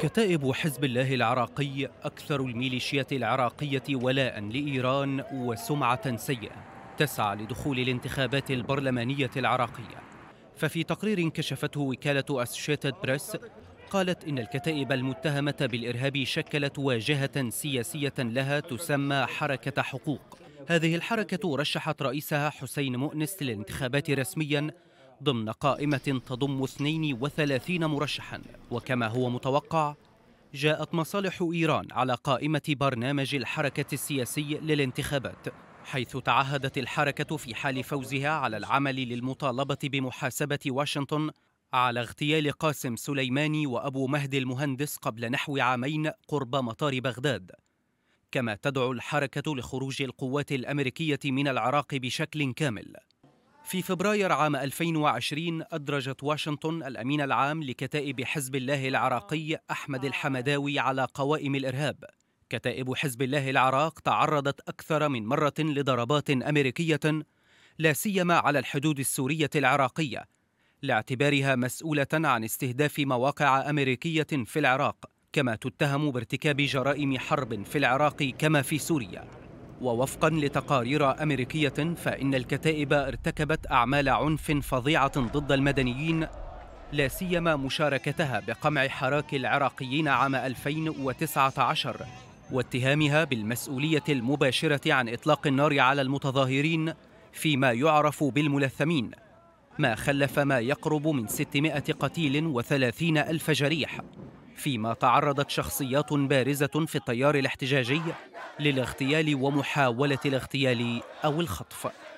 كتائب حزب الله العراقي أكثر الميليشيات العراقية ولاء لإيران وسمعة سيئة تسعى لدخول الانتخابات البرلمانية العراقية ففي تقرير كشفته وكالة أسوشيتد بريس قالت إن الكتائب المتهمة بالإرهاب شكلت واجهة سياسية لها تسمى حركة حقوق هذه الحركة رشحت رئيسها حسين مؤنس للانتخابات رسمياً ضمن قائمة تضم 32 مرشحا وكما هو متوقع جاءت مصالح إيران على قائمة برنامج الحركة السياسي للانتخابات حيث تعهدت الحركة في حال فوزها على العمل للمطالبة بمحاسبة واشنطن على اغتيال قاسم سليماني وأبو مهدي المهندس قبل نحو عامين قرب مطار بغداد كما تدعو الحركة لخروج القوات الأمريكية من العراق بشكل كامل في فبراير عام 2020 أدرجت واشنطن الأمين العام لكتائب حزب الله العراقي أحمد الحمداوي على قوائم الإرهاب كتائب حزب الله العراق تعرضت أكثر من مرة لضربات أمريكية لا سيما على الحدود السورية العراقية لاعتبارها مسؤولة عن استهداف مواقع أمريكية في العراق كما تتهم بارتكاب جرائم حرب في العراق كما في سوريا ووفقا لتقارير أمريكية فإن الكتائب ارتكبت أعمال عنف فظيعة ضد المدنيين لا سيما مشاركتها بقمع حراك العراقيين عام 2019 واتهامها بالمسؤولية المباشرة عن إطلاق النار على المتظاهرين فيما يعرف بالملثمين ما خلف ما يقرب من 600 قتيل و30 ألف جريح فيما تعرضت شخصيات بارزة في التيار الاحتجاجي للاغتيال ومحاولة الاغتيال أو الخطف